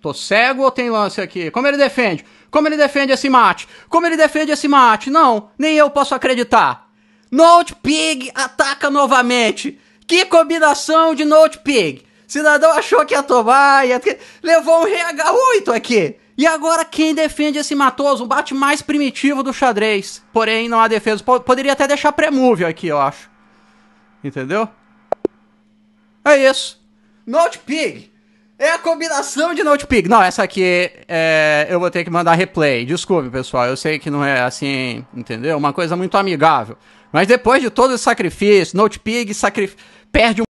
Tô cego ou tem lance aqui? Como ele defende? Como ele defende esse mate? Como ele defende esse mate? Não, nem eu posso acreditar. Note Pig ataca novamente. Que combinação de Note Pig. Cidadão achou que ia tomar, ia... levou um RH8 aqui. E agora quem defende esse matoso? O bate mais primitivo do xadrez. Porém, não há defesa. Poderia até deixar pré-move aqui, eu acho. Entendeu? É isso. Note Pig é a combinação de Notepig. Não, essa aqui é, eu vou ter que mandar replay. Desculpe, pessoal. Eu sei que não é assim, entendeu? Uma coisa muito amigável. Mas depois de todo esse sacrifício, Notepig sacrif... perde um.